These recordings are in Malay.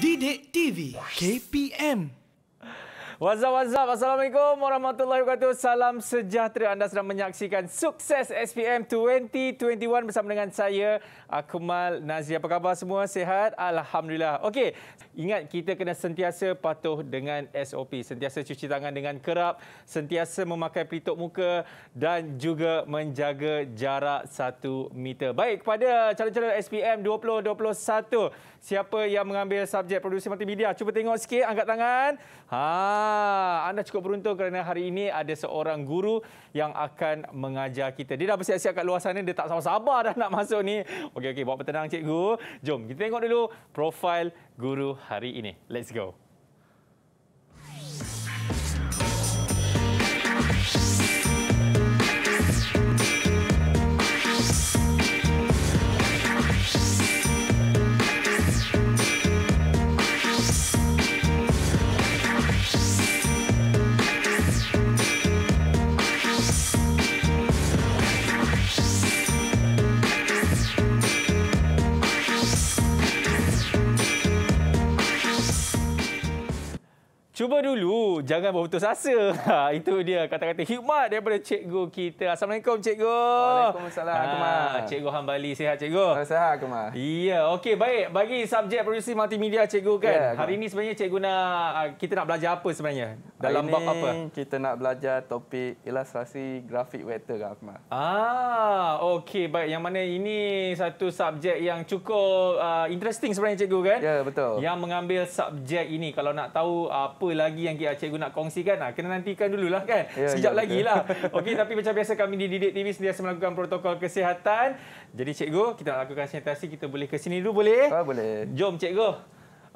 Didik TV KPM What's up, Assalamualaikum warahmatullahi wabarakatuh. Salam sejahtera. Anda sedang menyaksikan sukses SPM 2021 bersama dengan saya, Akmal uh, Nazir. Apa khabar semua? Sehat? Alhamdulillah. Okey, ingat kita kena sentiasa patuh dengan SOP. Sentiasa cuci tangan dengan kerap, sentiasa memakai pelitup muka dan juga menjaga jarak satu meter. Baik, kepada calon-calon SPM 2021, siapa yang mengambil subjek produksi multimedia? Cuba tengok sikit, angkat tangan. Haa, Ah, anda cukup beruntung kerana hari ini ada seorang guru yang akan mengajar kita. Dia dah bersiap-siap kat luar sana, dia tak sabar-sabar dah nak masuk ni. Okey okey, bawa bertenang cikgu. Jom kita tengok dulu profil guru hari ini. Let's go. Cuba dulu, jangan berputus asa. Ha, itu dia kata-kata hikmat daripada cikgu kita. Assalamualaikum, cikgu. Waalaikumsalam, Akumar. Ha, ah, cikgu Hambali, sihat, cikgu? Sihat, Akumar. Ya, okey. Baik, bagi subjek produksi multimedia, cikgu kan? Ya, hari ini sebenarnya cikgu nak, ah, kita nak belajar apa sebenarnya? Dalam hari bab apa? kita nak belajar topik ilustrasi grafik vektor, Akumar. Ah, okey. Baik, yang mana ini satu subjek yang cukup uh, interesting sebenarnya, cikgu kan? Ya, betul. Yang mengambil subjek ini, kalau nak tahu apa apa lagi yang kita cikgu nak kongsikan lah. Kena nantikan dululah kan. Ya, ya Sekejap ya, lagi lah. Okey, tapi macam biasa kami di Didik TV sentiasa melakukan protokol kesihatan. Jadi cikgu, kita nak lakukan sanitasi. Kita boleh ke sini dulu boleh? Ha, boleh. Jom cikgu.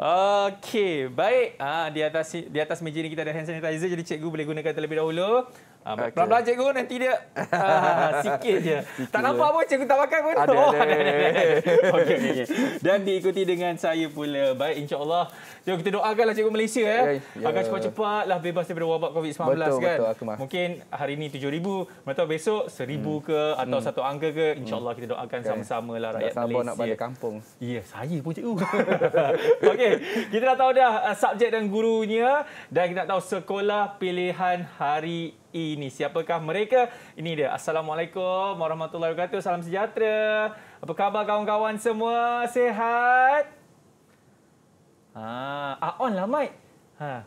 Okey, baik. Ha, di atas di atas meja ni kita ada hand sanitizer. Jadi cikgu boleh gunakan terlebih dahulu. Ah, okay. Pelan-pelan cikgu nanti dia uh, sikit je. Sikit. Tak nampak pun cikgu tak pakai pun. Ada, Oh, ada, ada, ada. Okay, okay. Dan diikuti dengan saya pula. Baik, insyaAllah. Jom kita doakanlah cikgu Malaysia. Eh. Ya. Agar ya. cepat-cepatlah bebas daripada wabak COVID-19. Betul, kan? betul. Mungkin hari ini 7,000. Mereka besok 1,000 hmm. ke atau hmm. satu angka ke. InsyaAllah hmm. kita doakan okay. sama-sama lah rakyat Malaysia. Nak balik kampung. Ya, saya pun cikgu. okay kita dah tahu dah uh, subjek dan gurunya. Dan kita nak tahu sekolah pilihan hari ini ini. Siapakah mereka? Ini dia. Assalamualaikum warahmatullahi wabarakatuh. Salam sejahtera. Apa khabar kawan-kawan semua? Sehat? Ha, ah, on lah mai. Ha.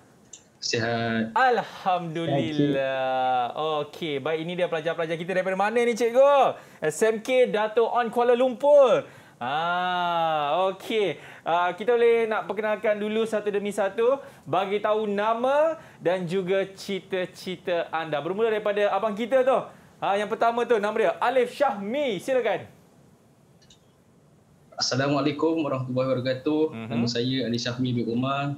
Sehat. Alhamdulillah. Okey, baik ini dia pelajar-pelajar kita daripada mana ni cikgu? SMK Dato On Kuala Lumpur. Ah, okey. Uh, kita boleh nak perkenalkan dulu satu demi satu bagi tahu nama dan juga cita-cita anda. Bermula daripada abang kita tu. Ha, yang pertama tu nama dia Alif Syahmi. Silakan. Assalamualaikum warahmatullahi wabarakatuh. Uh-huh. Nama saya Alif Syahmi bin Umar.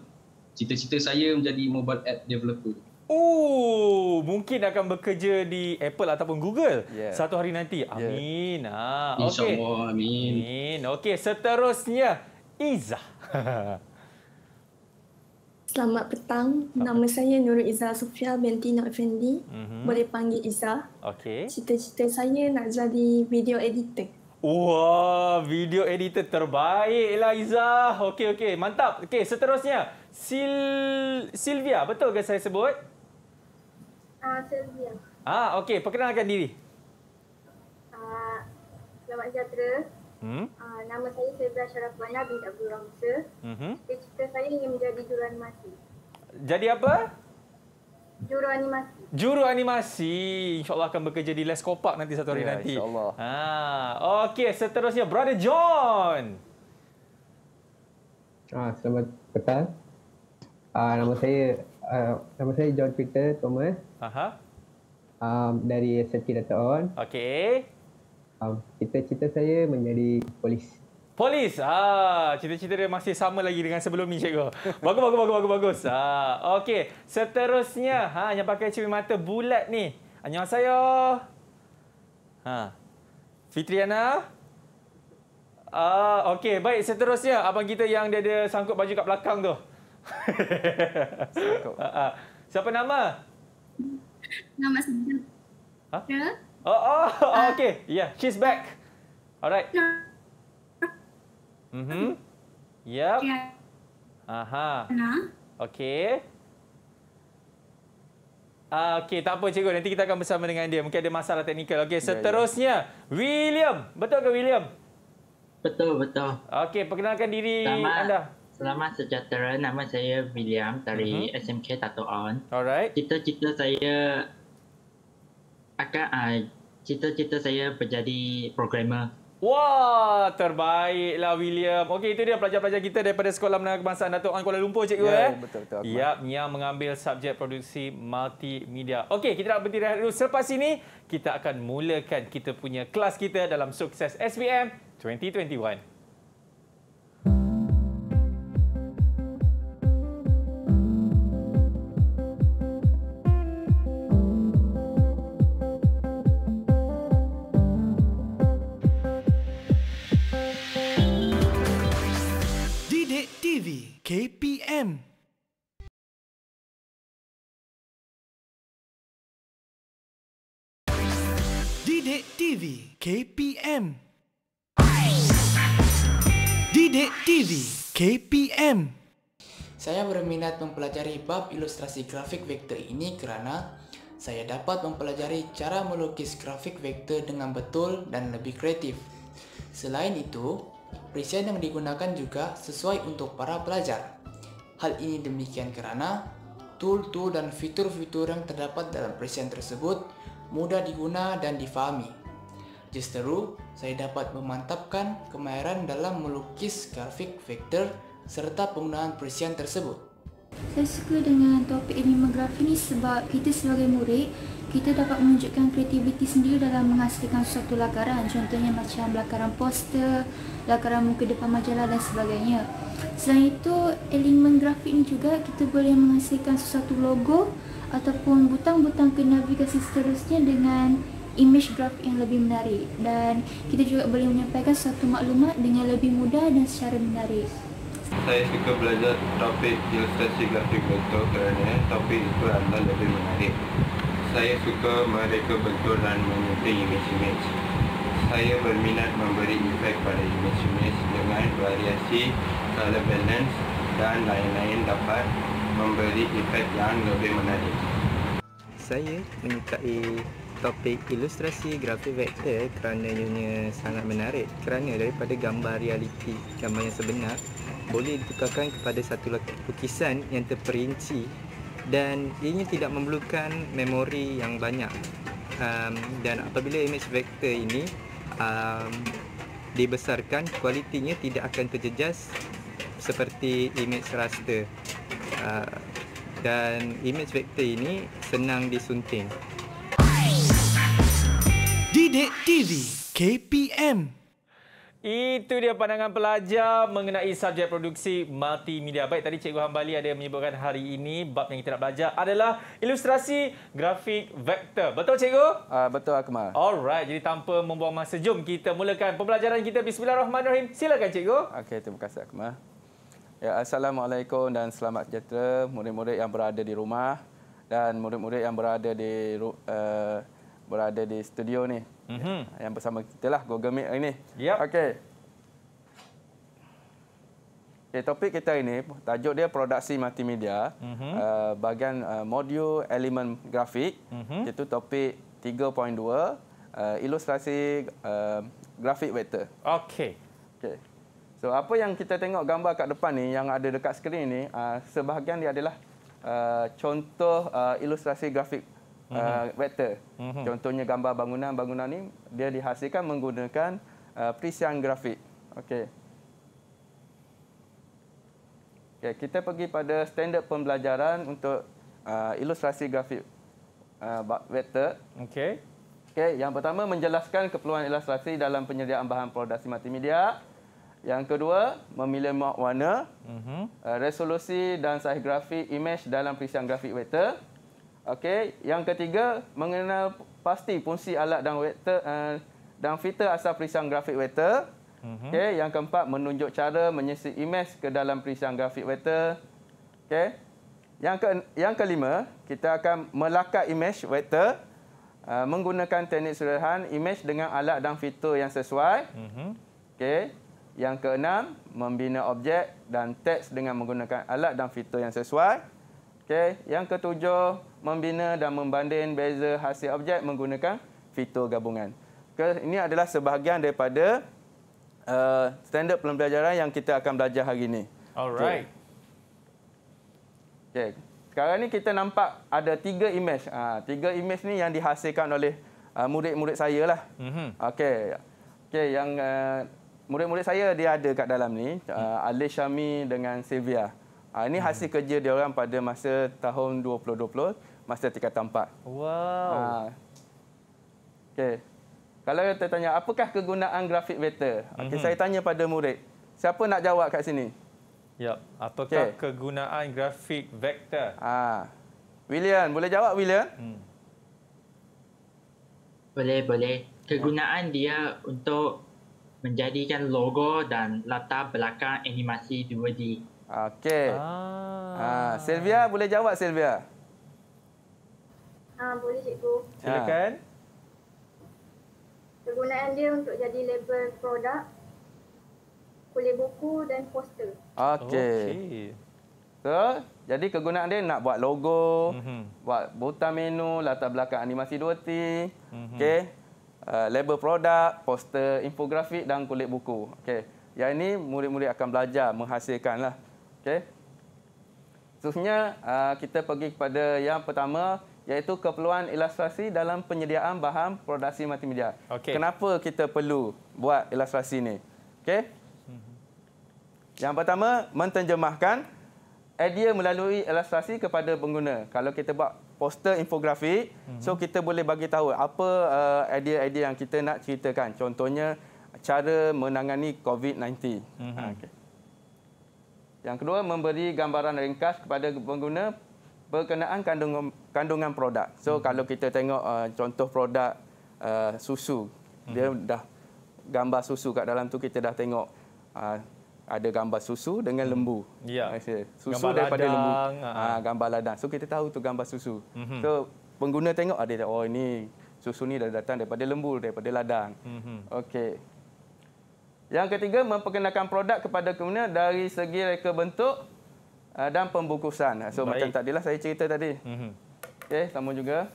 Cita-cita saya menjadi mobile app developer. Oh, mungkin akan bekerja di Apple ataupun Google yeah. satu hari nanti. Amin. Yeah. Ha, okay. InsyaAllah, amin. amin. Okey, seterusnya, Izzah. Selamat petang. Nama saya Nurul Izzah Sofia binti Nur Effendi. Mm-hmm. Boleh panggil Izzah. Okey. Cita-cita saya nak jadi video editor. Wah, video editor terbaiklah Izzah. Okey, okey. Mantap. Okey, seterusnya. Sil Silvia, betul ke saya sebut? Ah, Sylvia. Ah, okey. Perkenalkan diri. Uh, selamat sejahtera. Hmm? Uh, nama saya Sylvia Sharafana binti Abdul Ramsa. Mm -hmm. cita saya ingin menjadi juru animasi. Jadi apa? Juru animasi. Juru animasi. InsyaAllah akan bekerja di Les Kopak nanti satu hari ya, nanti. InsyaAllah. Ha. Okey, seterusnya Brother John. Ah, selamat petang. Ah, nama saya uh, nama saya John Peter Thomas. Aha. Um, dari SMP Dato'on. Okey. Um, cita-cita saya menjadi polis. Polis. Ah, cita-cita dia masih sama lagi dengan sebelum ni, cikgu. Bagus, bagus, bagus, bagus, bagus. Ah, okey. Seterusnya, ha, yang pakai cermin mata bulat ni. Anya saya. Ha. Fitriana. Ah, okey. Baik, seterusnya abang kita yang dia ada sangkut baju kat belakang tu. Sangkut. Ah, ah. Siapa nama? Selamat sejahtera. Huh? Oh, oh, ah. oh okay. Yeah, she's back. Alright. Mhm. Mm yep. Aha. Okay. Ah, okay, tak apa cikgu. Nanti kita akan bersama dengan dia. Mungkin ada masalah teknikal. Okay, seterusnya. Ya, ya. William. Betul ke William? Betul, betul. Okay, perkenalkan diri Selamat. anda. Selamat sejahtera. Nama saya William dari uh-huh. Mhm. SMK Tato On. Alright. Cita-cita saya akan uh, cita-cita saya menjadi programmer. Wah, terbaiklah William. Okey, itu dia pelajar-pelajar kita daripada Sekolah Menengah Kebangsaan Datuk An Kuala Lumpur, cikgu. Ya, yeah, eh. betul-betul. Ya, Yap, yang mengambil subjek produksi multimedia. Okey, kita nak berhenti dulu. Selepas ini, kita akan mulakan kita punya kelas kita dalam sukses SPM 2021. KPM. Didik TV KPM. Didik TV KPM. Saya berminat mempelajari bab ilustrasi grafik vektor ini kerana saya dapat mempelajari cara melukis grafik vektor dengan betul dan lebih kreatif. Selain itu, presiden yang digunakan juga sesuai untuk para pelajar. Hal ini demikian karena tool-tool dan fitur-fitur yang terdapat dalam presiden tersebut mudah diguna dan difahami. Justru, saya dapat memantapkan kemahiran dalam melukis grafik vektor serta penggunaan presiden tersebut. Saya suka dengan topik animografi ni sebab kita sebagai murid kita dapat menunjukkan kreativiti sendiri dalam menghasilkan suatu lakaran contohnya macam lakaran poster, lakaran muka depan majalah dan sebagainya Selain itu, elemen grafik ni juga kita boleh menghasilkan sesuatu logo ataupun butang-butang ke navigasi seterusnya dengan image grafik yang lebih menarik dan kita juga boleh menyampaikan suatu maklumat dengan lebih mudah dan secara menarik saya suka belajar topik ilustrasi grafik bentuk kerana topik itu adalah lebih menarik. Saya suka mereka bentuk dan menyunting imej-imej. Saya berminat memberi efek pada imej-imej dengan variasi color balance dan lain-lain dapat memberi efek yang lebih menarik. Saya menyukai topik ilustrasi grafik vektor kerana ianya sangat menarik kerana daripada gambar realiti gambar yang sebenar boleh ditukarkan kepada satu lukisan yang terperinci dan ianya tidak memerlukan memori yang banyak um, dan apabila image vector ini um, dibesarkan kualitinya tidak akan terjejas seperti image raster uh, dan image vector ini senang disunting Didik TV KPM itu dia pandangan pelajar mengenai subjek produksi multimedia. Baik, tadi Cikgu Hambali ada menyebutkan hari ini bab yang kita nak belajar adalah ilustrasi grafik vektor. Betul, Cikgu? Uh, betul, Akmal. Alright, jadi tanpa membuang masa, jom kita mulakan pembelajaran kita. Bismillahirrahmanirrahim. Silakan, Cikgu. Okey, terima kasih, Akmal. Ya, Assalamualaikum dan selamat sejahtera murid-murid yang berada di rumah dan murid-murid yang berada di uh, berada di studio ni mm -hmm. yang bersama kita lah Google Meet hari ni. Yep. Okey. Okay, eh, topik kita ini tajuk dia produksi multimedia mm -hmm. uh, bahagian uh, eh, modul elemen grafik mm -hmm. iaitu topik 3.2 uh, ilustrasi uh, grafik vektor. Okey. Okey. So apa yang kita tengok gambar kat depan ni yang ada dekat skrin ini uh, sebahagian dia adalah uh, contoh uh, ilustrasi grafik uh, mhm. ah, vektor. Mm-hmm. Contohnya gambar bangunan-bangunan ini, dia dihasilkan menggunakan uh, ah, perisian grafik. Okey. Okay, kita pergi pada standard pembelajaran untuk uh, ilustrasi grafik uh, vektor. Okey. Okey, yang pertama menjelaskan keperluan ilustrasi dalam penyediaan bahan produksi multimedia. Yang kedua, memilih muat warna, mm-hmm. resolusi dan saiz grafik image dalam perisian grafik vektor. Okey, yang ketiga mengenal pasti fungsi alat dan vector uh, eh, dan filter asal perisang grafik vector. Mhm. Okey, yang keempat menunjuk cara menyisi imej ke dalam perisang grafik vector. Okey. Yang ke yang kelima, kita akan melakat imej vector uh, eh, menggunakan teknik suruhan imej dengan alat dan fitur yang sesuai. Mhm. Okey. Yang keenam, membina objek dan teks dengan menggunakan alat dan fitur yang sesuai. Okey, yang ketujuh, membina dan membanding beza hasil objek menggunakan fitur gabungan. Ini adalah sebahagian daripada uh, standard pembelajaran yang kita akan belajar hari ini. Alright. Okay. Okay. Sekarang ni kita nampak ada tiga imej. Ha, tiga imej ni yang dihasilkan oleh uh, murid-murid saya lah. Mm-hmm. Okay. Okay, yang uh, murid-murid saya dia ada kat dalam ni. Uh, Alish Syami dengan Sylvia. Ha, ini hasil hmm. kerja dia orang pada masa tahun 2020, masa tingkatan 4. Wow. Ha. Okey. Kalau kita tanya, apakah kegunaan grafik vektor? Okey, mm -hmm. saya tanya pada murid. Siapa nak jawab kat sini? Ya, yep. apakah okay. kegunaan grafik vektor? Ha. William, boleh jawab William? Hmm. Boleh, boleh. Kegunaan ha. dia untuk menjadikan logo dan latar belakang animasi 2D. Okey. Ah. Ha, Sylvia boleh jawab Sylvia? Ah, boleh cikgu. Silakan. Ha. Kegunaan dia untuk jadi label produk, kulit buku dan poster. Okey. Okay. So, jadi kegunaan dia nak buat logo, mm -hmm. buat butang menu, latar belakang animasi 2T. Mm -hmm. Okey. Uh, label produk, poster, infografik dan kulit buku. Okey. Yang ini murid-murid akan belajar menghasilkanlah. Okey. Seterusnya uh, kita pergi kepada yang pertama iaitu keperluan ilustrasi dalam penyediaan bahan produksi multimedia. Okay. Kenapa kita perlu buat ilustrasi ini? Okey. Mhm. Yang pertama menterjemahkan idea melalui ilustrasi kepada pengguna. Kalau kita buat poster infografik, mm -hmm. so kita boleh bagi tahu apa uh, idea-idea yang kita nak ceritakan. Contohnya cara menangani COVID-19. Mm -hmm. Ah, okay. Yang kedua, memberi gambaran ringkas kepada pengguna berkenaan kandungan, kandungan produk. So hmm. kalau kita tengok uh, contoh produk uh, susu, hmm. dia dah gambar susu kat dalam tu kita dah tengok uh, ada gambar susu dengan hmm. lembu. Ya. Susu gambar daripada ladang, lembu. uh ah, ha. gambar ladang. So kita tahu tu gambar susu. Hmm. So pengguna tengok ada ah, oh ini susu ni dah datang daripada lembu daripada ladang. Hmm. Okey. Yang ketiga, memperkenalkan produk kepada kemudian dari segi reka bentuk eh, dan pembungkusan. Eh, so Baik. macam tadilah saya cerita tadi. Mhm. Okey, sama juga.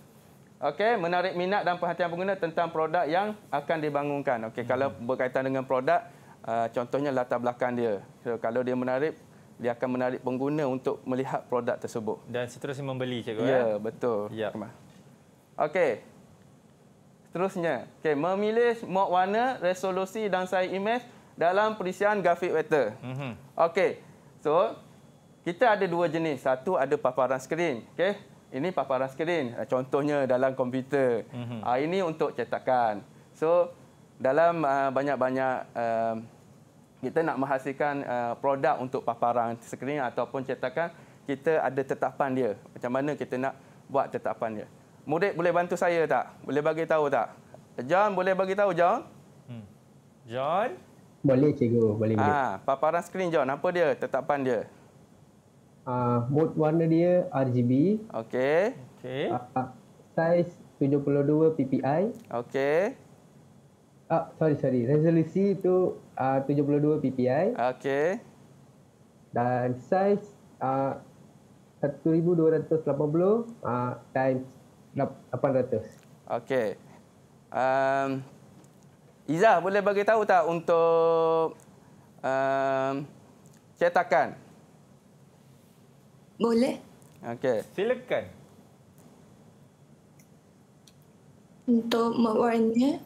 Okey, menarik minat dan perhatian pengguna tentang produk yang akan dibangunkan. Okey, kalau mhm. berkaitan dengan produk, eh, contohnya latar belakang dia. So, kalau dia menarik, dia akan menarik pengguna untuk melihat produk tersebut. Dan seterusnya membeli, cikgu. Ya, betul. Yep. Ya. Okey seterusnya. Okey, memilih mod warna, resolusi dan size imej dalam perisian grafik vektor. Mm Okey. So, kita ada dua jenis. Satu ada paparan skrin. Okey. Ini paparan skrin. Eh, contohnya dalam komputer. Mm -hmm. Ini untuk cetakan. So, dalam ah, banyak-banyak eh, kita nak menghasilkan eh, produk untuk paparan skrin ataupun cetakan, kita ada tetapan dia. Macam mana kita nak buat tetapan dia. Murid boleh bantu saya tak? Boleh bagi tahu tak? John boleh bagi tahu John? Hmm. John? Boleh cikgu, boleh. Ah, paparan skrin John, apa dia? Tetapan dia. Ah, uh, mode warna dia RGB. Okey. Okey. Uh, size 72 PPI. Okey. Ah, uh, sorry sorry. Resolusi itu ah uh, 72 PPI. Okey. Dan size ah uh, 1280 ah uh, times 800. Okey. Um, Iza boleh bagi tahu tak untuk um, cetakan? Boleh. Okey. Silakan. Untuk mat warna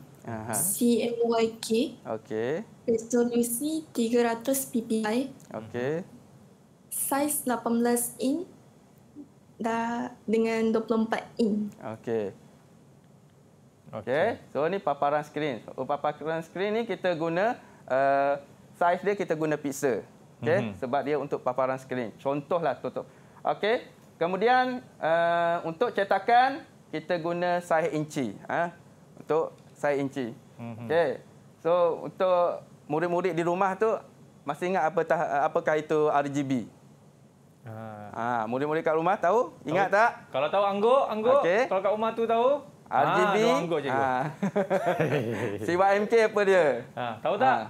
CMYK. Okey. Resolusi 300 ppi. Okey. Saiz 18 in dah dengan 24 in. Okey. Okey. Okay. So ni paparan skrin. Paparan skrin ni kita guna uh, eh, saiz dia kita guna pixel. Okey. Mm-hmm. Sebab dia untuk paparan skrin. Contohlah contoh. Okey. Kemudian uh, untuk cetakan kita guna saiz inci. Ah. untuk saiz inci. Mm-hmm. Okey. So untuk murid-murid di rumah tu masih ingat apa apakah itu RGB? Ah, Ha, murid-murid kat rumah tahu? Ingat tak? Kalau tahu anggur, anggur. Okay. Kalau kat rumah tu tahu? Ah, RGB. Ha, anggur cikgu. Ha. Siwa MK apa dia? Ha, tahu tak?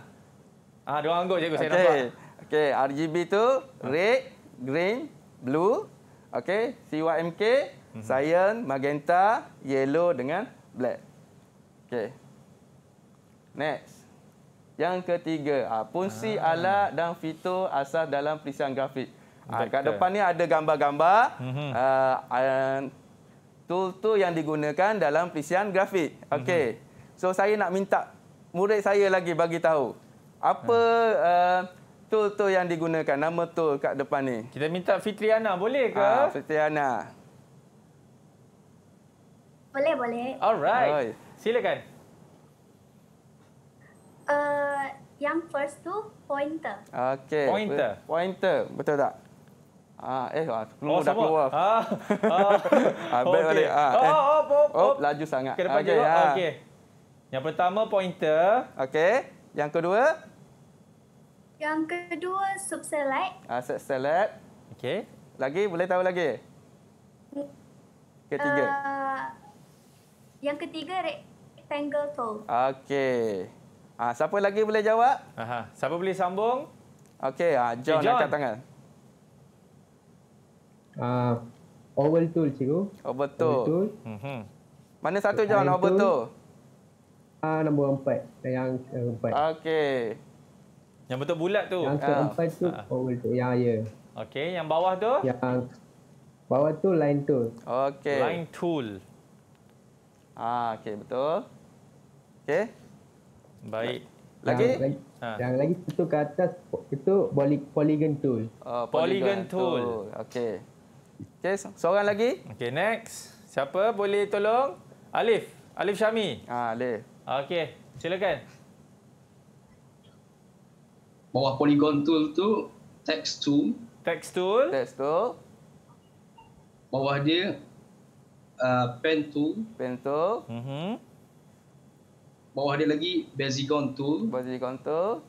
Ha. Ha, dia anggur cikgu, saya okay. nampak. Okey, RGB tu ha. red, green, blue. Okey, siwa MK, mhm. cyan, magenta, yellow dengan black. Okey. Next. Yang ketiga, fungsi ha. Ah. alat dan fitur asas dalam perisian grafik. Ha, kat depan ni ada gambar-gambar. Tool-tool mhm. uh, -gambar, yang digunakan dalam pelisian grafik. Okey. Mhm. So, saya nak minta murid saya lagi bagi tahu. Apa tool-tool hmm. uh, yang digunakan? Nama tool kat depan ni. Kita minta Fitriana, boleh ke? Ha, ah, Fitriana. Boleh, boleh. Alright. Oh. Silakan. Uh, yang first tu pointer. Okey. Pointer. Pointer, betul tak? Ah, eh, ah, oh, dah sama. keluar. Ah, ah. ah, okay. Ah, ah, eh. oh, oh, oh, oh, laju sangat. Kena okay, pergi. Ah. Okay. Yang pertama, pointer. Okay. Yang kedua? Yang kedua, sub ah, select. Ah, sub select. Okay. Lagi, boleh tahu lagi? Ketiga. Uh, yang ketiga, rectangle tool. Okay. Ah, siapa lagi boleh jawab? Aha. Siapa boleh sambung? Okay, ah, John, okay, eh, John. angkat tangan uh, oval tool cikgu. Oval tool. Oval tool. Mm-hmm. Mana satu so, John oval tool? Ah uh, nombor empat. Yang uh, empat. Okey. Yang betul bulat tu. Yang ah. keempat uh. tu uh. oval tool. Yang ya. Okey, yang bawah tu? Yang bawah tu line tool. Okey. Line tool. Ah, okay betul. Okay. Baik. Lagi? Yang, ha. yang lagi satu ke atas itu poly, polygon tool. Oh, polygon, polygon tool. tool. Okey. Okey, seorang lagi. Okey, next. Siapa boleh tolong? Alif. Alif Syami. Ah, Alif. Okey, silakan. Bawah polygon tool tu text tool. Text tool. Text tool. Bawah dia uh, pen tool. Pen tool. Mhm. Mm Bawah dia lagi bezigon tool. Bezigon tool.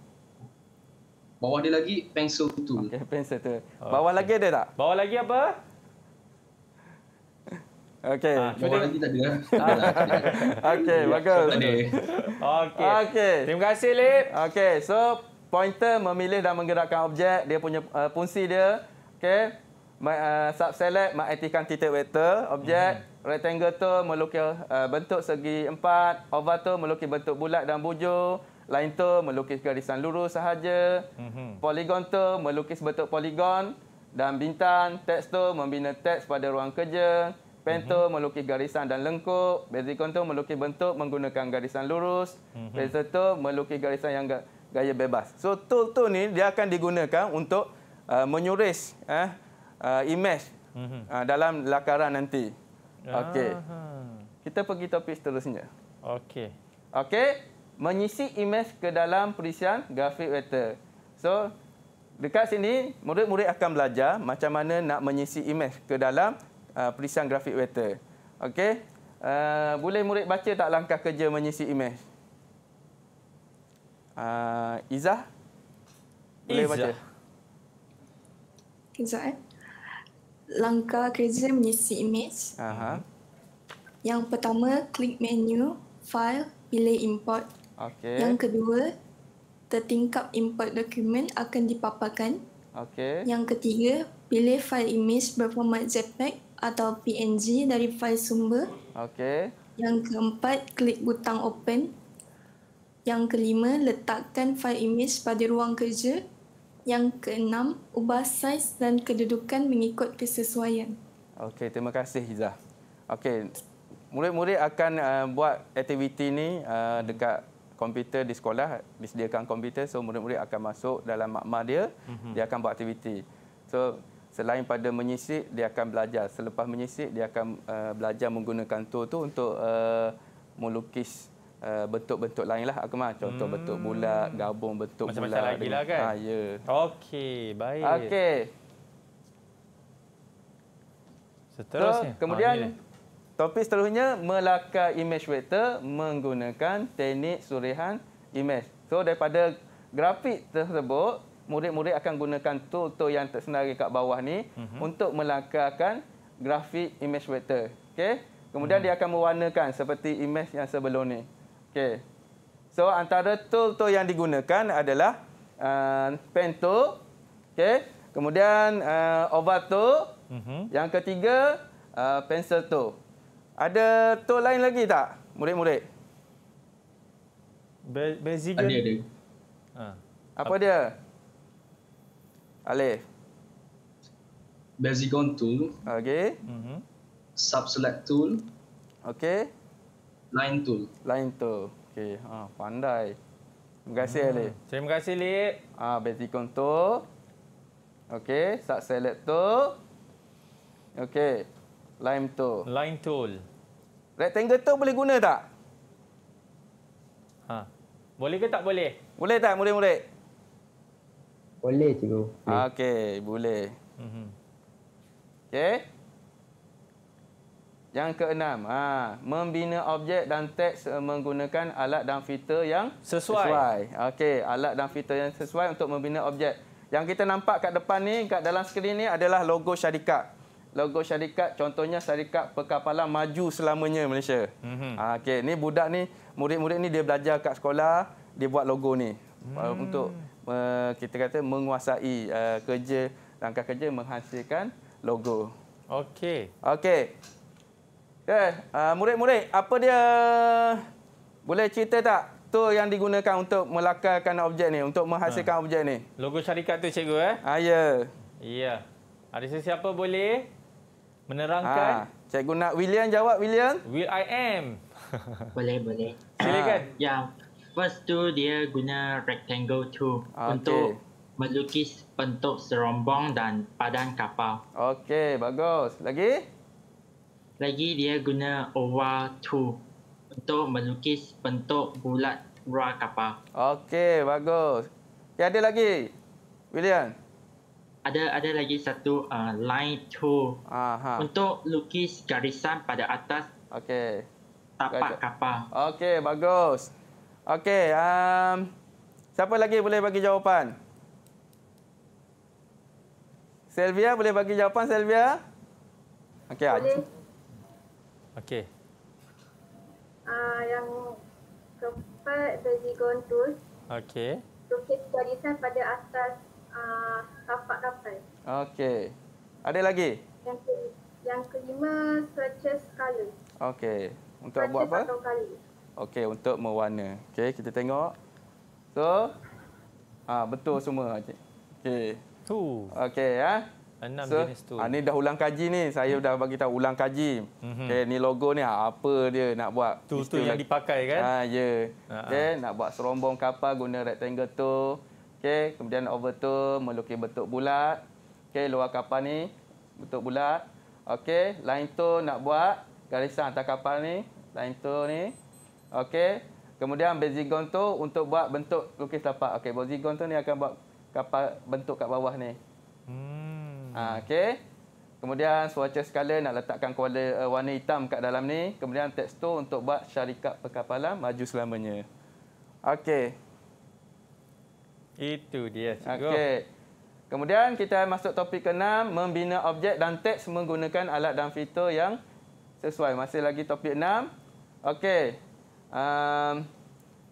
Bawah dia lagi pencil tool. Okey, pencil tool. Okay. lagi ada tak? Bawah lagi apa? Okey. Ha, cuma lagi tak ada. Okey, bagus. Okey. Okey. Terima kasih Lip. Okey, so pointer memilih dan menggerakkan objek, dia punya uh, fungsi dia. Okey. My, uh, sub select mengaktifkan titik vektor objek mm-hmm. rectangle tu melukis uh, bentuk segi empat oval tu melukis bentuk bulat dan bujur line tu melukis garisan lurus sahaja mm-hmm. polygon tu melukis bentuk poligon dan bintang teks tu membina teks pada ruang kerja Pentol mm-hmm. melukis garisan dan lengkuk. Basicon tu melukis bentuk menggunakan garisan lurus. Mm-hmm. Pencil tu melukis garisan yang gaya bebas. So tool tu ni dia akan digunakan untuk uh, menyuris eh, uh, image mm-hmm. uh, dalam lakaran nanti. Okey. Kita pergi topik seterusnya. Okey. Okey. Menyisi image ke dalam perisian grafik vector. So, dekat sini, murid-murid akan belajar macam mana nak menyisi image ke dalam uh, perisian grafik vektor. Okey. Uh, boleh murid baca tak langkah kerja menyisi imej? Uh, Izzah? Boleh Izzah. baca? Iza? eh? Langkah kerja menyisi imej. Aha. Yang pertama, klik menu, file, pilih import. Okey. Yang kedua, tertingkap import dokumen akan dipaparkan. Okey. Yang ketiga, pilih file image berformat JPEG atau PNG dari file sumber. Okey. Yang keempat, klik butang open. Yang kelima, letakkan file image pada ruang kerja. Yang keenam, ubah saiz dan kedudukan mengikut kesesuaian. Okey, terima kasih Hizah. Okey, murid-murid akan uh, buat aktiviti ini uh, dekat komputer di sekolah, disediakan komputer. So, murid-murid akan masuk dalam makmal dia, mm -hmm. dia akan buat aktiviti. So, selain pada menyisik dia akan belajar selepas menyisik dia akan uh, belajar menggunakan tool tu untuk uh, melukis bentuk eh, bentuk-bentuk lainlah akmal contoh hmm. bentuk bulat gabung bentuk Macam-macam bulat macam-macam lagilah kan ha ya yeah. okey baik okey seterusnya so, kemudian ha, topik seterusnya melakar image vector menggunakan teknik surihan image so daripada grafik tersebut murid-murid akan gunakan tool-tool yang tersendari kat bawah ni mm -hmm. untuk melakarkan grafik image vector. Okey. Kemudian mm -hmm. dia mhm. akan mewarnakan seperti image yang sebelum ni. Okey. So antara tool-tool yang digunakan adalah uh, pen tool, okey. Kemudian uh, oval tool, mm -hmm. yang ketiga uh, pencil tool. Ada tool lain lagi tak? Murid-murid. Be Ada ada. Ha. Apa dia? Alif. Bezigon tool. Okay. Mm -hmm. Subselect tool. Okay. Line tool. Line tool. Okay. Ha, pandai. Terima kasih, hmm. Alif. Terima kasih, Alif. Ah, ha, Bezigon tool. Okay. Subselect tool. Okay. Line tool. Line tool. Rectangle tool boleh guna tak? Ha. Boleh ke tak boleh? Boleh tak? Boleh-boleh. Boleh cikgu. Ah, okey, boleh. Mhm. Okey. Yang keenam, ha, membina objek dan teks menggunakan alat dan fitur yang sesuai. sesuai. Okey, alat dan fitur yang sesuai untuk membina objek. Yang kita nampak kat depan ni, kat dalam skrin ni adalah logo syarikat. Logo syarikat, contohnya syarikat perkapalan maju selamanya Malaysia. Mm -hmm. Okey, ni budak ni, murid-murid ni dia belajar kat sekolah, dia buat logo ni hmm. Uh, untuk uh, kita kata menguasai uh, kerja langkah kerja menghasilkan logo. Okey. Okey. Okay. Eh, uh, murid-murid, apa dia boleh cerita tak tu yang digunakan untuk melakarkan objek ni, untuk menghasilkan ha. objek ni? Logo syarikat tu cikgu eh? Ah, ya. Ya. Ada sesiapa boleh menerangkan? Ha. Cikgu nak William jawab William? Will I am. boleh, boleh. Silakan. Ha. Ya. First tu dia guna rectangle tu ah, okay. untuk melukis bentuk serombong dan padan kapal. Okey, bagus. Lagi? Lagi dia guna oval tu untuk melukis bentuk bulat ruang kapal. Okey, bagus. Okay, ada lagi? William? Ada ada lagi satu uh, line tu Aha. untuk lukis garisan pada atas okay. tapak kapal. Okey, bagus. Okey, um, siapa lagi boleh bagi jawapan? Selvia boleh bagi jawapan Selvia? Okey, Haji. Ah. Okey. Uh, yang keempat bagi gontul. Okey. Lukis garisan pada atas uh, tapak kapal. Okey. Ada lagi? Yang, ke yang kelima, stretches colour. Okey. Untuk stretches buat apa? Stretches atau colour. Okey untuk mewarna. Okey kita tengok. So ha, betul semua cik. Okey. Tu. Okey ah. Ha? 6 so, jenis tu. ha, ni dah ulang kaji ni. Saya hmm. dah bagi tahu ulang kaji. Hmm. Okey ni logo ni ha, apa dia nak buat? Tu tu yang dipakai kan? Ah ha, ya. Yeah. Ha, ha. Okey uh -huh. nak buat serombong kapal guna rectangle tu. Okey kemudian over tu melukis bentuk bulat. Okey luar kapal ni bentuk bulat. Okey line tu nak buat garisan atas kapal ni. Line tu ni Okey. Kemudian ambil zigon tu untuk buat bentuk lukis tapak. Okey, buat zigon tu ni akan buat kapal bentuk kat bawah ni. Hmm. Ha, okey. Kemudian swatch skala nak letakkan kuala, uh, warna hitam kat dalam ni. Kemudian tekstur untuk buat syarikat perkapalan maju selamanya. Okey. Itu dia, cikgu. Okey. Kemudian kita masuk topik ke-6, membina objek dan teks menggunakan alat dan fitur yang sesuai. Masih lagi topik 6. Okey um,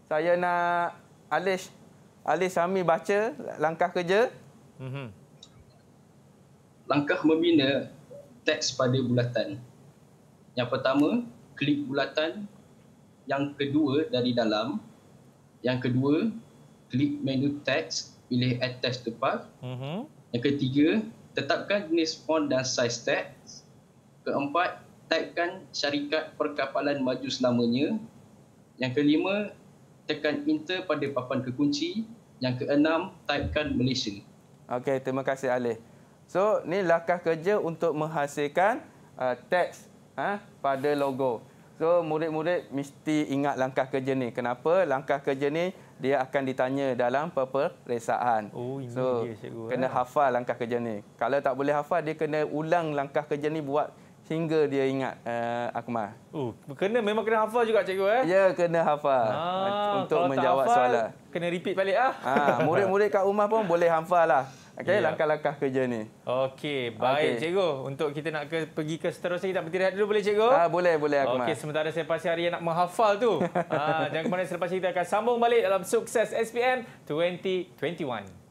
saya nak Alis Alis Sami baca langkah kerja. Mm-hmm. Langkah membina teks pada bulatan. Yang pertama, klik bulatan. Yang kedua, dari dalam. Yang kedua, klik menu teks, pilih attach to path. Mm-hmm. Yang ketiga, tetapkan jenis font dan size teks. Keempat, taipkan syarikat perkapalan maju selamanya yang kelima, tekan enter pada papan kekunci. Yang keenam, typekan Malaysia. Okey, terima kasih Alif. So, ni langkah kerja untuk menghasilkan uh, teks uh, pada logo. So, murid-murid mesti ingat langkah kerja ni. Kenapa? Langkah kerja ni dia akan ditanya dalam peperiksaan. Oh, ini so, dia cikgu. Kena eh. hafal langkah kerja ni. Kalau tak boleh hafal, dia kena ulang langkah kerja ni buat hingga dia ingat uh, Akmal. Oh, kena memang kena hafal juga cikgu eh? Ya, kena hafal. Ah, untuk menjawab hafal, soalan. Kena repeat balik ah. Ha, murid-murid kat rumah pun boleh hafallah. Okey, yeah. langkah-langkah kerja ni. Okey, baik okay. cikgu. Untuk kita nak ke, pergi ke seterusnya kita berhenti dulu boleh cikgu? Ah, boleh, boleh Akmal. Okey, sementara saya pasti hari yang nak menghafal tu. ah, kemana kemudian selepas kita akan sambung balik dalam sukses SPM 2021.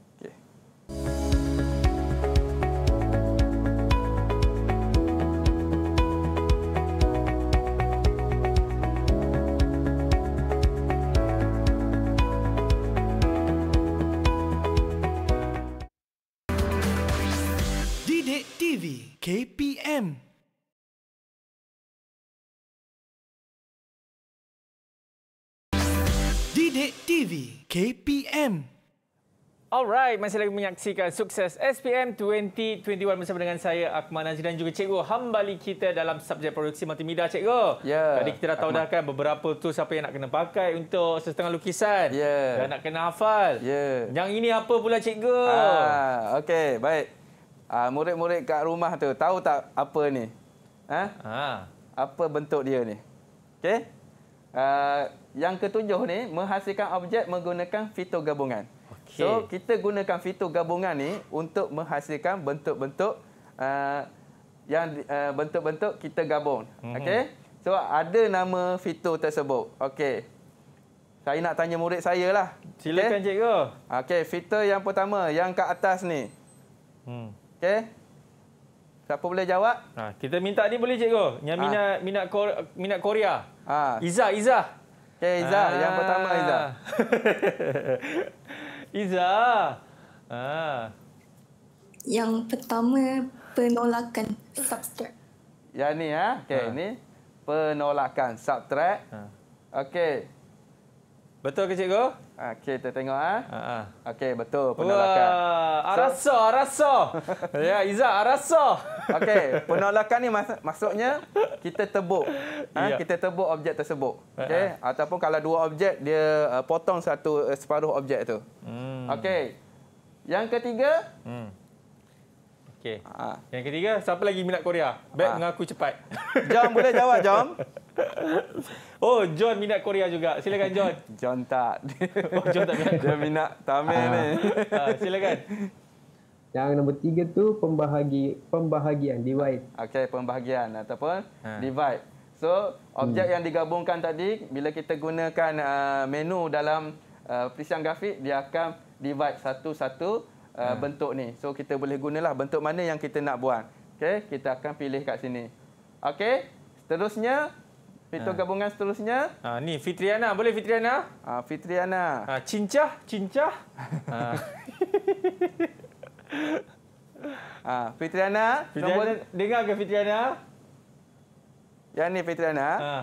KPM. Didik TV KPM. Alright, masih lagi menyaksikan sukses SPM 2021 bersama dengan saya, Akmal Najib dan juga Cikgu Hambali kita dalam subjek produksi multimedia, Cikgu. Ya. Tadi kita dah tahu dah kan beberapa tu siapa yang nak kena pakai untuk setengah lukisan. Ya. Dan nak kena hafal. Ya. Yang ini apa pula, Cikgu? Ah, Okey, baik. Ah, murid-murid kat rumah tu tahu tak apa ni? Ha? ha. Apa bentuk dia ni? Okey. Uh, ah, yang ketujuh ni menghasilkan objek menggunakan fitur gabungan. Okay. So kita gunakan fitur gabungan ni untuk menghasilkan bentuk-bentuk uh, yang uh, bentuk-bentuk kita gabung. Mm-hmm. Okey. So ada nama fitur tersebut. Okey. Saya nak tanya murid saya lah. Silakan okay. cikgu. Okey, fitur yang pertama yang kat atas ni. Hmm. Okey. Siapa boleh jawab? Ha, kita minta ni boleh cikgu. Yang ha. minat ha. minat kor, minat Korea. Ha. Iza. Izzah. Okey, Izzah. Ha. Yang pertama Iza. Iza. Ha. Yang pertama penolakan subtract. Ya ni ha. Okey, ha. ni penolakan subtract. Ha. Okey. Betul ke cikgu? Ha, kita tengok ah. Ha. Ha, ha. Okey betul penolakan. Wah, arasa, arasa. ya, Iza arasa. Okey, penolakan ni mak maksudnya kita tebuk. Ha, yeah. kita tebuk objek tersebut. Okey, uh -huh. ataupun kalau dua objek dia uh, potong satu uh, separuh objek tu. Hmm. Okey. Yang ketiga? Hmm. Okey. Ha. Yang ketiga siapa lagi minat Korea? Baik ha. mengaku cepat. Jom boleh jawab, jom. Oh, John minat Korea juga. Silakan John. John tak. Oh, John tak minat. dia minat Tamil ah. ni. Ah, silakan. Yang nombor tiga tu pembahagi pembahagian divide. Okey, pembahagian ataupun ha. divide. So, objek hmm. yang digabungkan tadi bila kita gunakan uh, menu dalam uh, perisian grafik dia akan divide satu-satu uh, ha. bentuk ni. So, kita boleh gunalah bentuk mana yang kita nak buat. Okey, kita akan pilih kat sini. Okey, seterusnya Fitur ha. gabungan seterusnya. Ha, ni Fitriana. Boleh Fitriana? Ha, Fitriana. Ha, cincah, cincah. Ha. ha, Fitriana. Fitriana. Nombor... Dengar ke Fitriana? Yang ni Fitriana. Ha.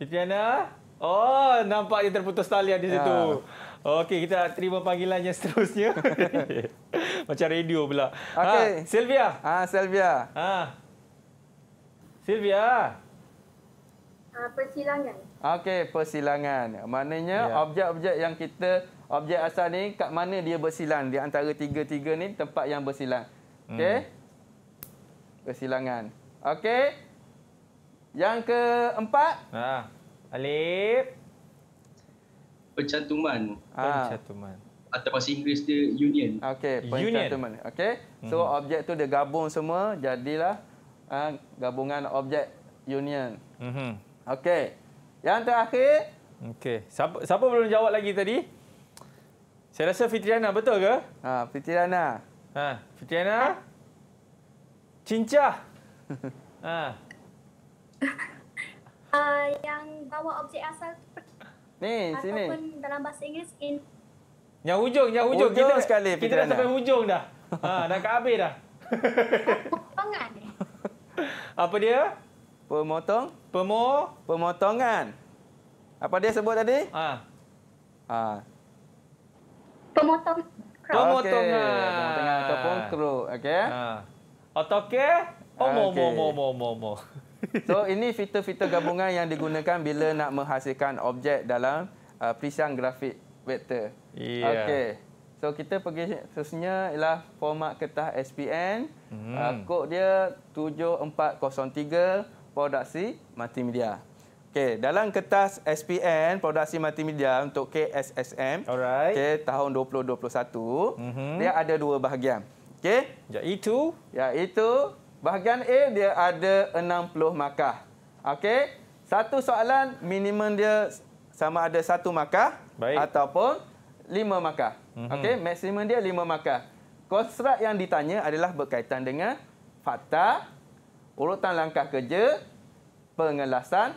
Fitriana. Oh, nampak dia terputus talian di situ. Ha. Okey, kita terima panggilannya seterusnya. Macam radio pula. Okay. Ha, Sylvia. Ha, Sylvia. Ha. Sylvia. Sylvia. Ah, persilangan. Okey, persilangan. Maknanya ya. objek-objek ya. yang kita objek asal ni kat mana dia bersilang di antara tiga-tiga ni tempat yang bersilang. Okey. Hmm. Persilangan. Okey. Yang keempat? Ha. Alif. Pencantuman. Ha. Ah. Pencantuman. Atau bahasa Inggeris dia union. Okey, pencantuman. Okey. So hmm. objek tu dia gabung semua jadilah ha, gabungan objek union. Mhm. Okey. Yang terakhir. Okey. Siapa, siapa belum jawab lagi tadi? Saya rasa Fitriana betul ke? Ha, Fitriana. Ha, Fitriana. Cincah. Ha. Uh, yang bawa objek asal tu Ni, Ataupun sini. Ataupun dalam bahasa Inggeris, in. Yang hujung, yang hujung. hujung kita, sekali, kita Fitriana. dah sampai hujung dah. Ha, dah kat habis dah. Pemotongan. Apa dia? Pemotong. Pemo pemotongan. Apa dia sebut tadi? Ha. Ha. Pemotong. Pemotongan. Okay. Pemotongan ataupun kru, okey. Ha. Otoke. Omo oh, okay. mo mo mo mo So ini fitur-fitur gabungan yang digunakan bila nak menghasilkan objek dalam uh, perisian grafik vektor. Yeah. Okey. So kita pergi seterusnya ialah format kertas SPN. Mm. Uh, kod dia 7403 produksi multimedia. Okey, dalam kertas SPN produksi multimedia untuk KSSM okey, tahun 2021, mm -hmm. dia ada dua bahagian. Okey, iaitu iaitu bahagian A dia ada 60 markah. Okey, satu soalan minimum dia sama ada satu markah Baik. ataupun lima markah. Mm -hmm. Okey, maksimum dia lima markah. Konstrak yang ditanya adalah berkaitan dengan fakta, urutan langkah kerja, pengelasan,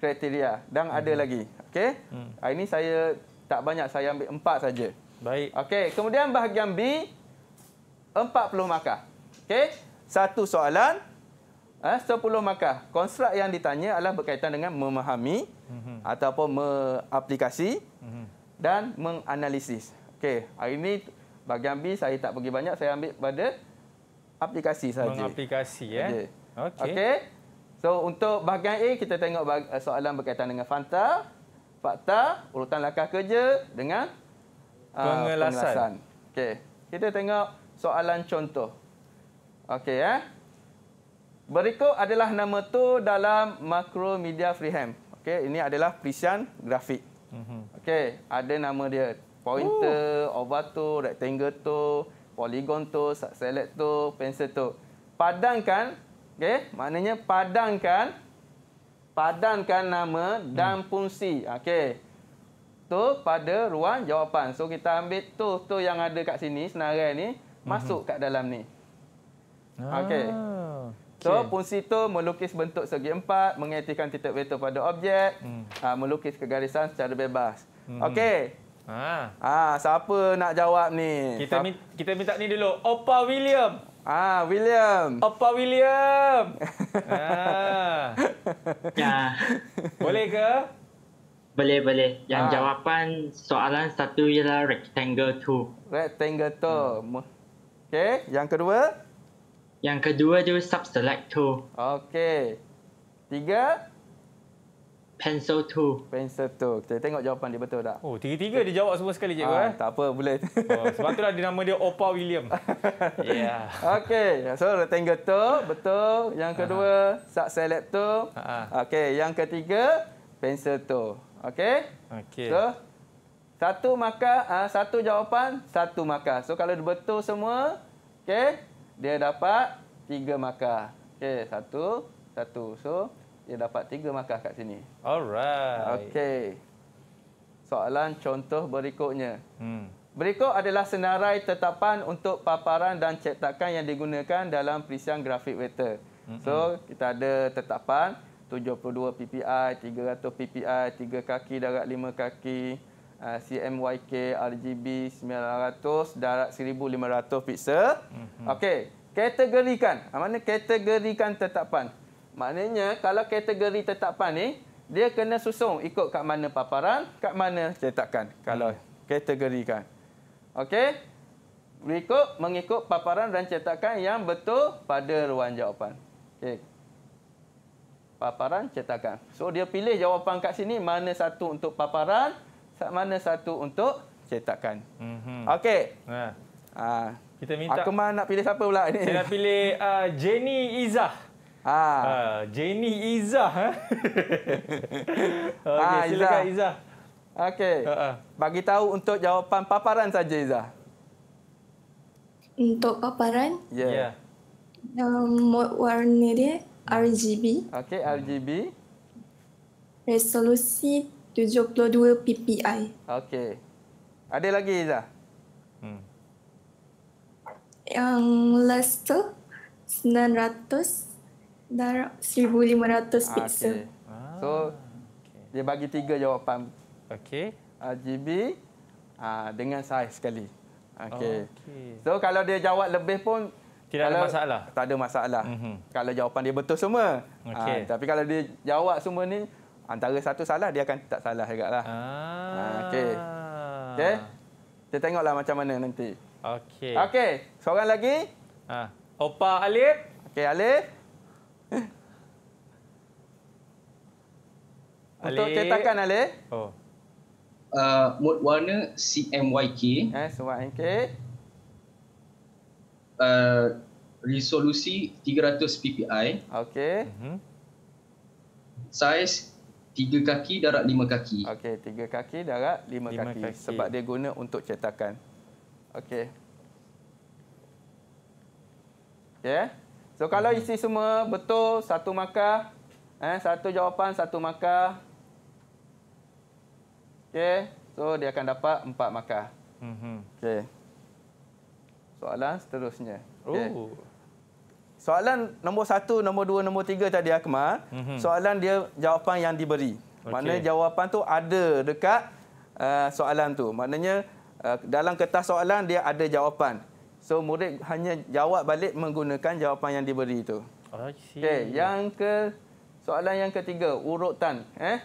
kriteria dan hmm. ada lagi. Okey. Hmm. Ah, ini saya tak banyak saya ambil empat saja. Baik. Okey, kemudian bahagian B empat puluh markah. Okey. Satu soalan ah, sepuluh 10 markah. Konstruk yang ditanya adalah berkaitan dengan memahami hmm. ataupun mengaplikasi hmm. dan menganalisis. Okey, hari ini bahagian B saya tak pergi banyak, saya ambil pada aplikasi saja. Mengaplikasi eh. Okey. Okay. So untuk bahagian A kita tengok eh, soalan berkaitan dengan fanta, fakta, urutan langkah kerja dengan eh, pengelasan. Uh, pengelasan. Okey. Kita tengok soalan contoh. Okey eh. Berikut adalah nama tu dalam makro media Freehand. Okey, ini adalah perisian grafik. Mhm. Okey, ada nama dia. Pointer, Ooh. oval tu, rectangle tu, polygon tu, select tu, pencil tu. Padankan Okey, maknanya padankan padankan nama dan hmm. fungsi. Okey. Tu pada ruang jawapan. So kita ambil tu tu yang ada kat sini senarai ni hmm. masuk kat dalam ni. Okey. Ah. So fungsi tu melukis bentuk segi empat, mengaitkan titik vektor pada objek, hmm. Ah, melukis kegarisan secara bebas. Hmm. Okey. Ah. ah, siapa nak jawab ni? Kita, kita minta ni dulu. Opa William. Ah, William. Apa William? ah. Ya. Boleh ke? Boleh, boleh. Yang ah. jawapan soalan satu ialah rectangle tu. Rectangle tu, Hmm. Okay, yang kedua? Yang kedua tu select tu. Okay. Tiga? Pencil 2. Pencil 2. Kita tengok jawapan dia betul tak? Oh, tiga-tiga dia jawab semua sekali, cikgu. Ah, eh? Tak apa, boleh. Oh, sebab itulah dia nama dia Opa William. yeah. Okey, so rectangle tu betul. Yang kedua, uh -huh. tu. laptop. Okey, yang ketiga, pencil tu. Okey? Okey. So, satu maka, ah satu jawapan, satu maka. So, kalau dia betul semua, okey, dia dapat tiga maka. Okey, satu, satu. So, dia dapat tiga markah kat sini. Alright. Okey. Soalan contoh berikutnya. Hmm. Berikut adalah senarai tetapan untuk paparan dan cetakan yang digunakan dalam perisian grafik vektor. So, kita ada tetapan 72 PPI, 300 PPI, 3 kaki darat 5 kaki, CMYK, RGB 900, darat 1500 pixel. Okey, kategorikan. Mana kategorikan tetapan? Maknanya kalau kategori tetapan ni dia kena susung ikut kat mana paparan, kat mana cetakan kalau kategorikan. Okey? Berikut mengikut paparan dan cetakan yang betul pada ruang jawapan. Okey. Paparan cetakan. So dia pilih jawapan kat sini mana satu untuk paparan, mana satu untuk cetakan. Mhm. Mm Okey. Ha. Ha. Kita minta Aku mana nak pilih siapa pula ni? Saya nak pilih uh, Jenny Izah. Ha. Ha, Jenny Iza, Ha? Eh? okay, ha, silakan Izzah. Okey. Uh -uh. Bagi tahu untuk jawapan paparan saja Iza. Untuk paparan? Ya. Yeah. Um, warna dia RGB. Okey, RGB. Resolusi 72 ppi. Okey. Ada lagi Iza. Hmm. Yang last tu 900 dalam 1,500 pixel. Okay. Ah, so, okay. dia bagi tiga jawapan. Okey. RGB ah, uh, ah, dengan saiz sekali. Okey. Okay. So, kalau dia jawab lebih pun... Tidak ada masalah? Tak ada masalah. Mm -hmm. Kalau jawapan dia betul semua. Okay. Uh, tapi kalau dia jawab semua ni antara satu salah, dia akan tak salah juga. Ah. Uh, Okey. Okay. Kita tengoklah macam mana nanti. Okey. Okey. Seorang lagi. Ah. Opa Alif. Okey, Alif. Ali. Untuk cetakan Ale? Oh. Uh, mode warna CMYK. Eh, CMYK. Uh, resolusi 300 ppi. Okey. Mm-hmm. Saiz tiga kaki darat lima kaki. Okey, tiga kaki darat lima, lima kaki. kaki. Sebab dia guna untuk cetakan. Okey. Okey. Yeah. So kalau isi semua betul satu markah eh satu jawapan satu markah. Okey, so dia akan dapat empat markah. Mhm. Okey. Soalan seterusnya. Okay. Oh. Soalan nombor satu, nombor dua, nombor tiga tadi Akmal. Mm -hmm. Soalan dia jawapan yang diberi. Okay. Maknanya jawapan tu ada dekat uh, soalan tu. Maknanya uh, dalam kertas soalan dia ada jawapan. So murid hanya jawab balik menggunakan jawapan yang diberi itu. Oh, okay, yang ke soalan yang ketiga, urutan, eh?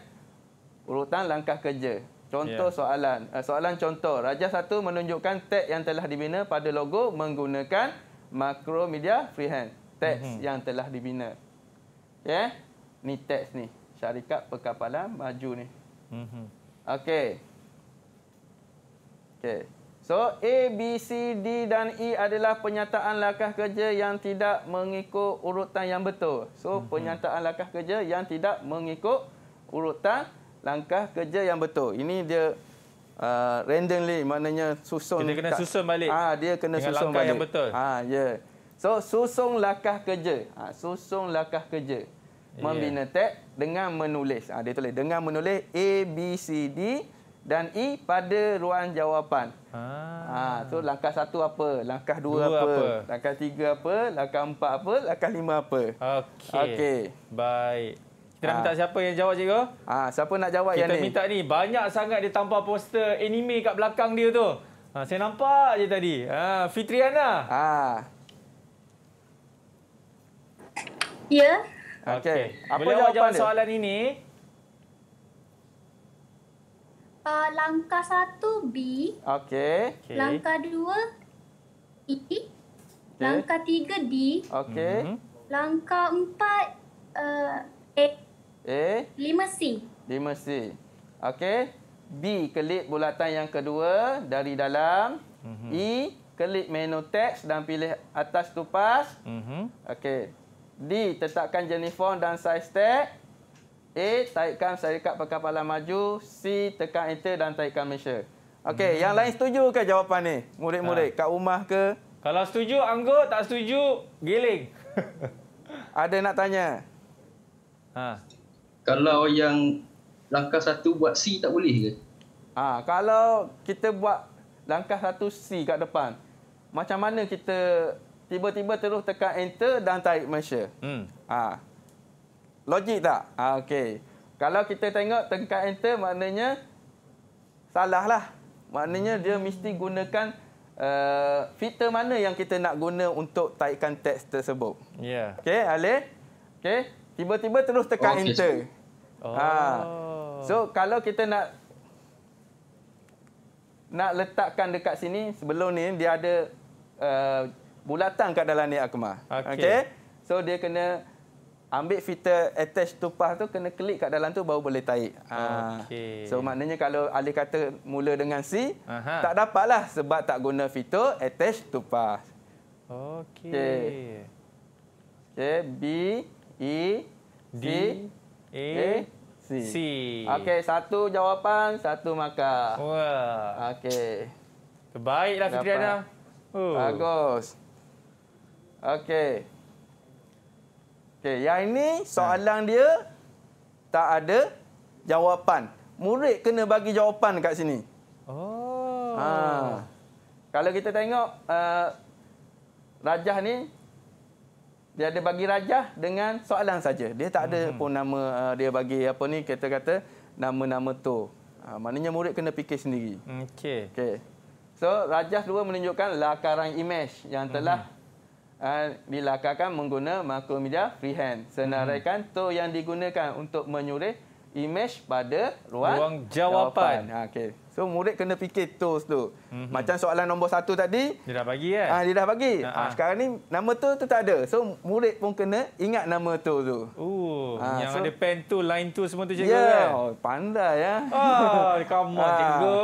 Urutan langkah kerja. Contoh yeah. soalan, eh, soalan contoh, Raja satu menunjukkan teks yang telah dibina pada logo menggunakan makro media Freehand. Teks mm -hmm. yang telah dibina. Ya? Yeah? Ni teks ni, syarikat perkapalan maju ni. Mhm. Mm Okey. Okey. So A, B, C, D dan E adalah penyataan langkah kerja yang tidak mengikut urutan yang betul. So mm -hmm. penyataan langkah kerja yang tidak mengikut urutan langkah kerja yang betul. Ini dia uh, randomly maknanya susun. Dia kena kat, susun balik. Ah dia kena susun balik. yang betul. Ah ya. Yeah. So susun langkah kerja. Ah susun langkah kerja. Ya. Membina teks dengan menulis. Ah dia tulis dengan menulis A, B, C, D dan E pada ruang jawapan. Ah. Ha, so langkah satu apa, langkah dua, dua apa, apa, langkah tiga apa, langkah empat apa, langkah lima apa. Okey. Okay. Baik. Kita ha. minta siapa yang jawab, cikgu? Ha, siapa nak jawab Kita yang ni? Kita minta ni. Banyak sangat dia tampak poster anime kat belakang dia tu. Ha, saya nampak je tadi. Ha, Fitriana. Ha. Ya. Okey. Okay. Apa Boleh jawapan soalan ini? uh, langkah satu B. Okey. Okay. Langkah dua E. Okay. Langkah tiga D. Okey. Mm-hmm. Langkah empat uh, A. A. Lima C. Lima C. Okey. B kelip bulatan yang kedua dari dalam. Mm-hmm. E kelip menu teks dan pilih atas tupas. Mm-hmm. Okey. D tetapkan jenis font dan size text. A taikan syarikat perkapalan maju, C tekan enter dan taikan Malaysia. Okey, hmm. yang lain setuju ke jawapan ni? Murid-murid ha. kat rumah ke? Kalau setuju anggut, tak setuju giling. Ada nak tanya? Ha. Kalau yang langkah satu buat C tak boleh ke? Ha, kalau kita buat langkah satu C kat depan, macam mana kita tiba-tiba terus tekan enter dan taik Malaysia? Hmm. Ha. Logik tak? Ha, Okey. Kalau kita tengok tengkat enter maknanya salah lah. Maknanya dia mesti gunakan uh, filter mana yang kita nak guna untuk taikkan teks tersebut. Ya. Yeah. Okey, Ali. Okey. Tiba-tiba terus tekan oh, enter. Oh. Ha. So, kalau kita nak nak letakkan dekat sini, sebelum ni dia ada uh, eh, bulatan kat dalam ni, Akmah. Okey. Okay? So, dia kena ambil fitter attach tupah tu kena klik kat dalam tu baru boleh taik. Ha. Okay. So maknanya kalau Ali kata mula dengan C Aha. tak dapatlah sebab tak guna fitter attach tupah. Okey. Okey okay, B E D C, e, A, C. C. Okey satu jawapan satu maka. Wah. Okey. Terbaiklah Fitriana. Oh. Bagus. Okey. Okey, yang ini soalan ha. dia tak ada jawapan. Murid kena bagi jawapan kat sini. Oh. Ha. Kalau kita tengok uh, rajah ni dia ada bagi rajah dengan soalan saja. Dia tak ada hmm. pun nama uh, dia bagi apa ni kata kata nama-nama tu. Ha, maknanya murid kena fikir sendiri. Okey. Okey. So rajah dua menunjukkan lakaran image yang telah hmm. Ah, dilakarkan menggunakan makromedia freehand. Senaraikan hmm. tool yang digunakan untuk menyuruh imej pada ruang, ruang jawapan. jawapan. Ah, okay. So murid kena fikir tools tu. Hmm. Macam soalan nombor satu tadi. Dia dah bagi kan? Ha, dia dah bagi. Ha, ha. Sekarang ni nama tu tu tak ada. So murid pun kena ingat nama tool tu. Oh, ha, yang so, ada pen tu, line tu semua tu cikgu yeah. Ya, kan? Oh, pandai ya. Oh, come on ha. cikgu.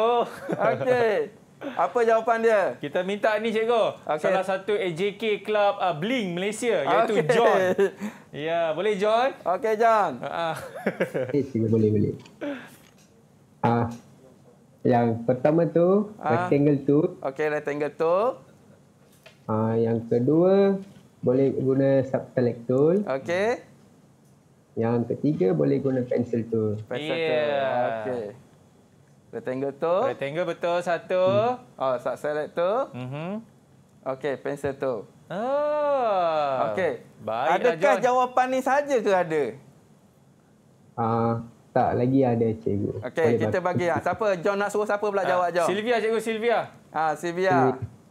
Okey. Apa jawapan dia? Kita minta ni cikgu. Okay. Salah satu AJK Club uh, Bling Malaysia iaitu okay. John. Ya, yeah, boleh John? Okey John. Ha uh boleh boleh. Ah. Yang pertama tu, uh. rectangle tu. Okey, rectangle tu. Ah, yang kedua boleh guna subtract tool. Okey. Yang ketiga boleh guna pencil tool. Pencil yeah. tool. Okey. Rectangle tu. Rectangle betul satu. Hmm. Oh, sub select tu. Mhm. Okey, pensel tu. Ah. Okey. Baik. Adakah John. jawapan ni saja tu ada? Ah, uh, tak lagi ada cikgu. Okey, kita bagi ah. Siapa John nak suruh siapa pula ha. jawab John? Silvia cikgu Silvia. Ah, ha, Silvia.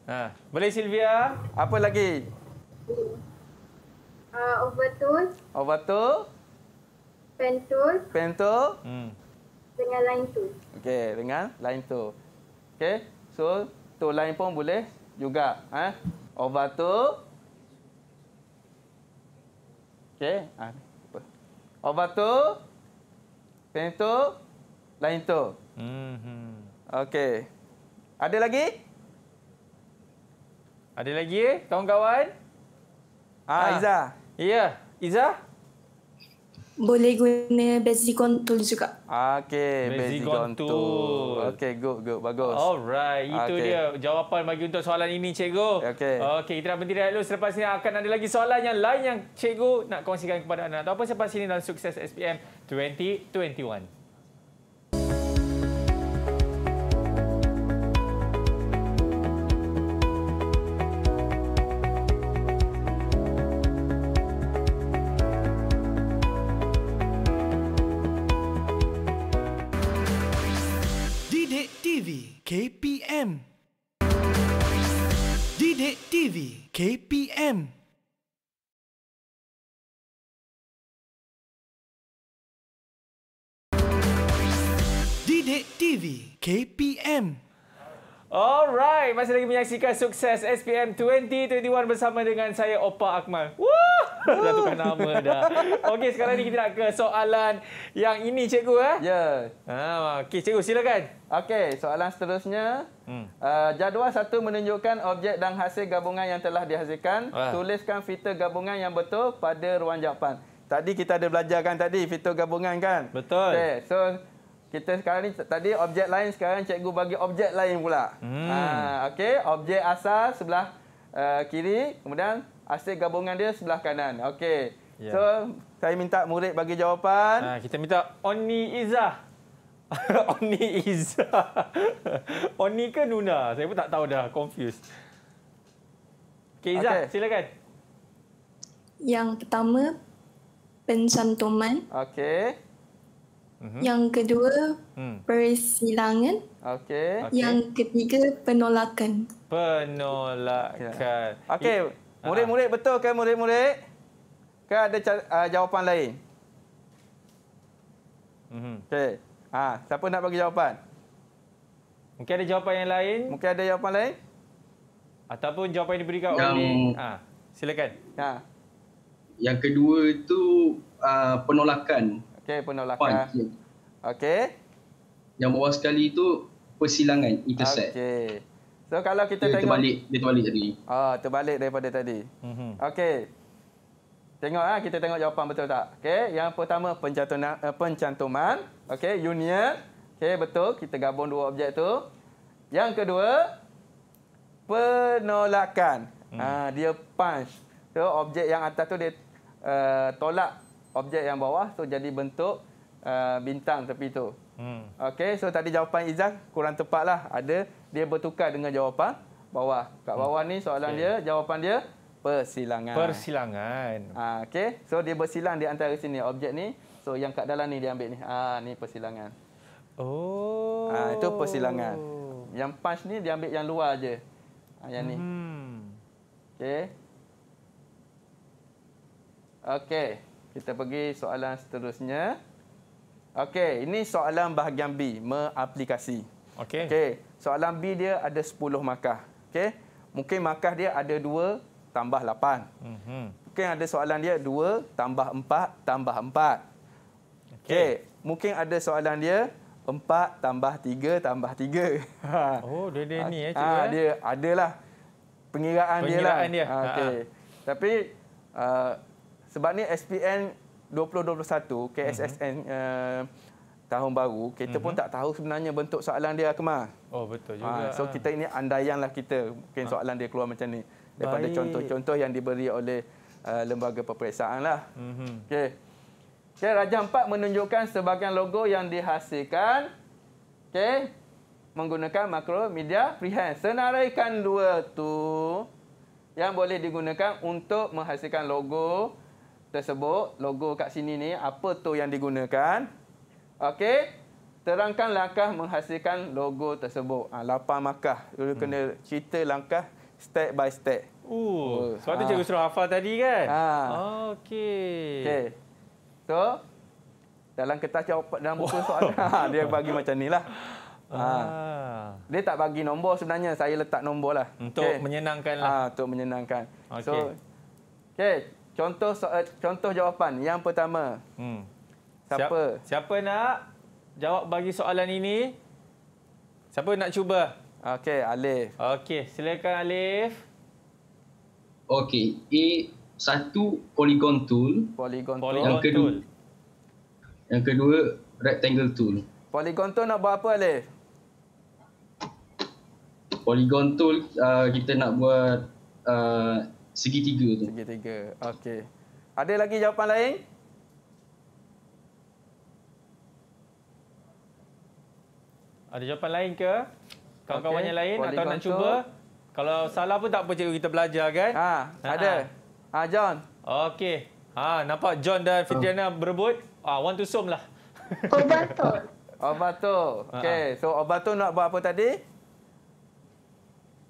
Ha. Ah, boleh Silvia? Apa lagi? Ah, uh, overtool. Overtool. Pentool. Pentool. Hmm. Dengan line tu. Okey, dengan line tu. Okey. So, tu line pun boleh juga, eh. Over tu. Okey. Ah. Over tu. Pen tu. Line tu. Mhm. Okey. Ada lagi? Ada lagi, kawan-kawan? Ah, ha. Ah, Iza. Ya, Iza. Boleh guna Bezicon Tool juga. Okey, Bezicon Tool. Okey, good, good, bagus. Alright, itu okay. dia jawapan bagi untuk soalan ini, Cikgu. Okey. Okey, kita nak berhenti dulu. Selepas ini akan ada lagi soalan yang lain yang Cikgu nak kongsikan kepada anda. Apa selepas ini dalam sukses SPM 2021. Kiwi KPM Didik TV KPM Alright, masih lagi menyaksikan sukses SPM 2021 bersama dengan saya Opa Akmal. Wah, dah tukar nama dah. Okey, sekarang ni kita nak ke soalan yang ini cikgu eh. Ya. Yeah. Ha, okey cikgu silakan. Okey, soalan seterusnya. Hmm. Uh, jadual satu menunjukkan objek dan hasil gabungan yang telah dihasilkan. Ah. Tuliskan fiter gabungan yang betul pada ruang jawapan. Tadi kita ada belajar kan tadi fiter gabungan kan? Betul. Okey, so kita sekarang ni tadi objek lain sekarang cikgu bagi objek lain pula. Hmm. Ah okey objek asal sebelah uh, kiri kemudian hasil gabungan dia sebelah kanan. Okey. Yeah. So saya minta murid bagi jawapan. Ha, kita minta Oni Iza, Oni Iza, Oni ke Nuna? Saya pun tak tahu dah, confused. Okey Izah, okay. silakan. Yang pertama pencantuman. Okey hmm Yang kedua mm. persilangan. Okay. Yang ketiga penolakan. Penolakan. Ya. Okey, murid-murid betul ke murid-murid? Ke ada uh, jawapan lain? Mhm. Okey. Ha, siapa nak bagi jawapan? Mungkin ada jawapan yang lain? Mungkin ada jawapan lain? Ataupun jawapan yang diberikan yang... oleh ah, ha, silakan. Ha. Yang kedua itu uh, penolakan. Okey, penolakan. Eh. Okey. Yang bawah sekali itu persilangan, intersect. Okey. So kalau kita dia tengok... Terbalik, dia terbalik tadi. Oh, terbalik daripada tadi. mm Okey. Tengok ah kita tengok jawapan betul tak. Okey, yang pertama pencantuman, eh, pencantuman. Okey, union. Okey, betul kita gabung dua objek tu. Yang kedua penolakan. Hmm. Ha, dia punch. So objek yang atas tu dia uh, tolak objek yang bawah tu jadi bentuk uh, bintang tepi tu. Hmm. Okey, so tadi jawapan Izzah kurang tepatlah. Ada dia bertukar dengan jawapan bawah. Kat hmm. bawah hmm. ni soalan okay. dia, jawapan dia persilangan. Persilangan. Ah uh, okey. So dia bersilang di antara sini objek ni. So yang kat dalam ni dia ambil ni. Ah uh, ni persilangan. Oh. Ah uh, itu persilangan. Yang punch ni dia ambil yang luar aje. Ah uh, yang ni. Hmm. Okey. Okey. Kita pergi soalan seterusnya. Okey, ini soalan bahagian B, meaplikasi. Okey. Okey, soalan B dia ada 10 markah. Okey. Mungkin markah dia ada 2 tambah 8. Mhm. Mungkin ada soalan dia 2 tambah 4 tambah 4. Okey. Okay. Mungkin ada soalan dia 4 tambah 3 tambah 3. Oh, dia, dia ni eh ah, cikgu. Ah, eh? dia adalah pengiraan, pengiraan dia lah. Pengiraan dia. Ah, ah, okey. Tapi uh, sebab ni SPN 2021 KSSN uh-huh. uh, tahun baru kita uh-huh. pun mhm. tak tahu sebenarnya bentuk soalan dia kemar. Oh betul ha, juga. Ha, so kita ini andaianlah kita mungkin ha. soalan dia keluar macam ni daripada contoh-contoh yang diberi oleh uh, lembaga peperiksaan lah. Uh-huh. Okey. Okay, Raja Empat menunjukkan sebahagian logo yang dihasilkan okay, menggunakan makro media freehand. Senaraikan dua tu yang boleh digunakan untuk menghasilkan logo tersebut, logo kat sini ni, apa tu yang digunakan. Okey. Terangkan langkah menghasilkan logo tersebut. Ha, ah, lapan markah. Dulu hmm. kena cerita langkah step by step. Ooh, oh, sebab ha. tu ah. cikgu suruh hafal tadi kan? Ha. Okey. Okey. So, dalam kertas jawapan dalam buku soalan, oh. dia bagi macam ni lah. Ha. Ah. Dia tak bagi nombor sebenarnya. Saya letak nombor lah. Untuk okay. menyenangkan lah. Ha, untuk menyenangkan. Okey. So, okay. Contoh eh, contoh jawapan yang pertama. Hmm. Siapa? Siap, siapa nak jawab bagi soalan ini? Siapa nak cuba? Okey, Alif. Okey, silakan Alif. Okey, A satu polygon tool. Polygon tool. Yang kedua. Yang kedua rectangle tool. Polygon tool nak buat apa Alif? Polygon tool uh, kita nak buat uh, Segi tiga tu. Segi tiga. Okey. Ada lagi jawapan lain? Ada jawapan lain ke? Kawan-kawan okay. yang lain Quality atau nak cuba? Kalau salah pun tak apa cikgu kita belajar kan? Ha, ha. ada. Ha, ha John. Okey. Ha, nampak John dan Fitriana oh. berebut? Ha, want to sum lah. Obato. Obato. Okey. Ha. So, Obato nak buat apa tadi?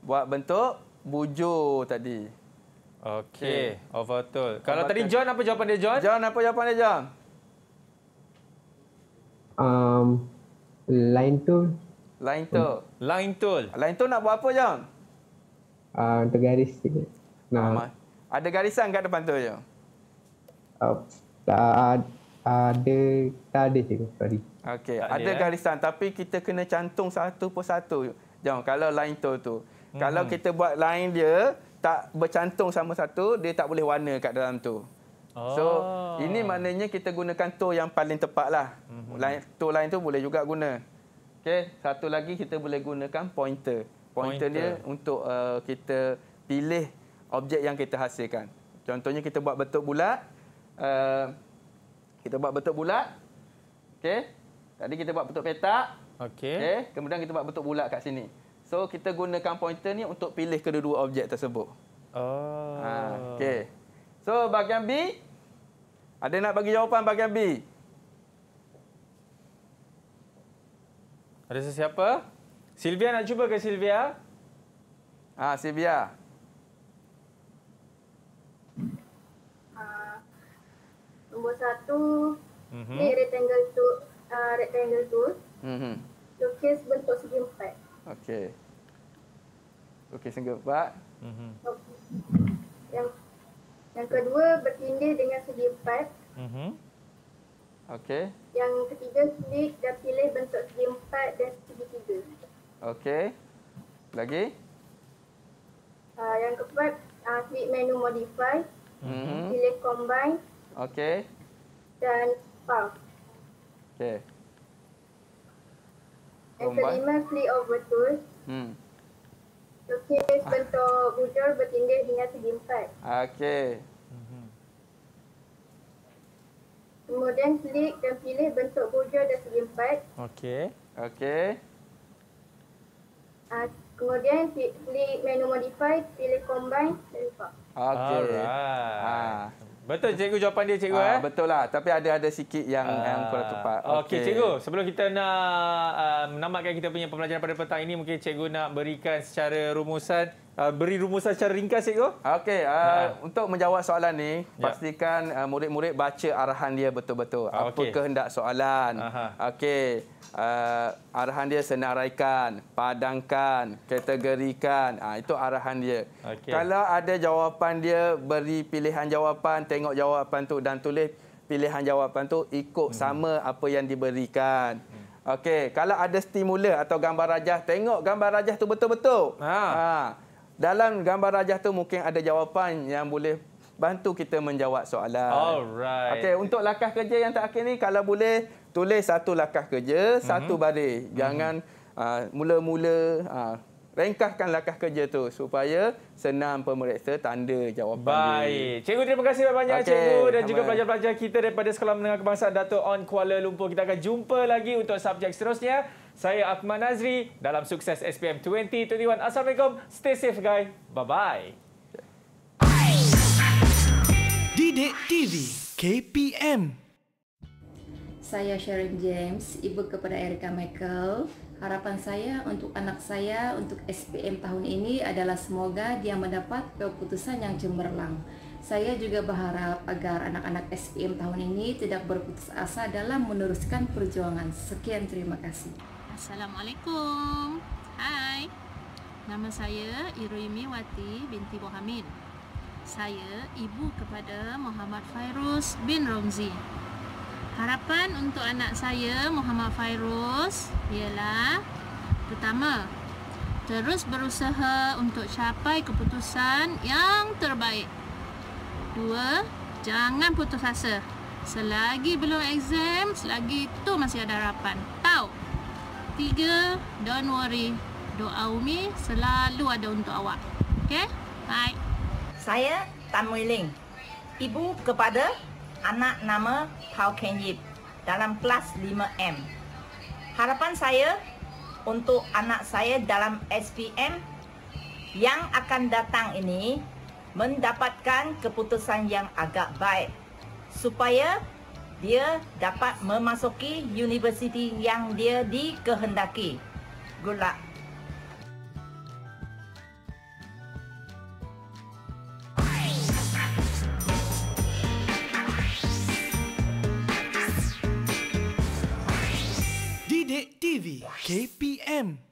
Buat bentuk bujur tadi. Okey, over betul. Kalau tadi John apa jawapan dia John? John apa jawapan dia John? Um line tool. Line tool. Line tool. Line tool nak buat apa John? Ah uh, untuk garis sikit. Nah. Ada garisan kat depan tu je. Uh, tak ada tak ada je sorry. Okey, ada, ada eh? garisan eh? tapi kita kena cantum satu satu Jom kalau line tool tu. Hmm. Kalau kita buat line dia, tak bercantung sama satu, dia tak boleh warna kat dalam tu. Oh. So, ah. ini maknanya kita gunakan tool yang paling tepat lah. Mm-hmm. Tool lain tu boleh juga guna. Okay, satu lagi kita boleh gunakan pointer. Pointer, pointer. ni untuk uh, kita pilih objek yang kita hasilkan. Contohnya kita buat bentuk bulat. Uh, kita buat bentuk bulat. Okay. Tadi kita buat bentuk petak. Okay. okay. Kemudian kita buat bentuk bulat kat sini. So kita gunakan pointer ni untuk pilih kedua-dua objek tersebut. Oh. Ha, okay. So bahagian B. Ada nak bagi jawapan bahagian B? Ada sesiapa? Sylvia nak cuba ke Sylvia? Ha, ah, ha, Silvia. nombor satu, mm -hmm. ni rectangle tu, uh, rectangle tu. Mm -hmm. Lukis bentuk segi empat. Okey. Okey, sangat mm-hmm. Yang yang kedua bertindih dengan segi empat. mm mm-hmm. Okey. Yang ketiga klik dan pilih bentuk segi empat dan segi tiga. Okey. Lagi? Uh, yang keempat uh, ah, klik menu modify. Mm-hmm. Pilih combine. Okey. Dan spark. Okey. Lomba. Eksperimen play over tool, Hmm. Lukis bentuk bujur bertinggi hingga segi empat. Okey. Mhm. Kemudian klik dan pilih bentuk bujur dan segi empat. Okay, okay. Uh, kemudian klik menu modify, pilih combine dan lupa. Okey. Alright. Ha. Betul cikgu jawapan dia cikgu ah, eh? Betul lah tapi ada-ada sikit yang, uh, yang kurang tepat. Okey okay, cikgu sebelum kita nak uh, menamatkan kita punya pembelajaran pada petang ini mungkin cikgu nak berikan secara rumusan uh, beri rumusan secara ringkas cikgu. Okey, uh, ha. untuk menjawab soalan ni, ya. pastikan uh, murid-murid baca arahan dia betul-betul. Okay. Apa kehendak soalan? Okey. Uh, arahan dia senaraikan, padangkan, kategorikan. Uh, itu arahan dia. Okay. Kalau ada jawapan dia beri pilihan jawapan, tengok jawapan tu dan tulis pilihan jawapan tu ikut hmm. sama apa yang diberikan. Hmm. Okey, kalau ada stimula atau gambar rajah, tengok gambar rajah tu betul-betul. Ha. ha dalam gambar rajah tu mungkin ada jawapan yang boleh bantu kita menjawab soalan. Alright. Okey, untuk lakah kerja yang terakhir ni kalau boleh tulis satu lakah kerja, mm -hmm. satu mhm. baris. Jangan mhm. ah, mula-mula mm -hmm. Rengkahkan lakah kerja tu supaya senang pemeriksa tanda jawapan Baik. dia. Baik. Cikgu terima kasih banyak-banyak okay. cikgu dan juga pelajar-pelajar kita daripada Sekolah Menengah Kebangsaan Dato' On Kuala Lumpur. Kita akan jumpa lagi untuk subjek seterusnya. Saya Akmal Nazri dalam sukses SPM 2021. Assalamualaikum. Stay safe guys. Bye bye. Didik TV KPM. Saya Sharon James, ibu kepada Erika Michael. Harapan saya untuk anak saya untuk SPM tahun ini adalah semoga dia mendapat keputusan yang cemerlang. Saya juga berharap agar anak-anak SPM tahun ini tidak berputus asa dalam meneruskan perjuangan. Sekian terima kasih. Assalamualaikum Hai Nama saya Iruimi Wati binti Bohamin Saya ibu kepada Muhammad Fairuz bin Romzi Harapan untuk anak saya Muhammad Fairuz Ialah Pertama Terus berusaha untuk capai keputusan yang terbaik Dua Jangan putus asa Selagi belum exam Selagi itu masih ada harapan Tak ketiga don't worry doa Umi selalu ada untuk awak okay bye saya Tan Mui Ling ibu kepada anak nama Pau Ken Yip dalam kelas 5M harapan saya untuk anak saya dalam SPM yang akan datang ini mendapatkan keputusan yang agak baik supaya dia dapat memasuki universiti yang dia dikehendaki. Good luck. KPM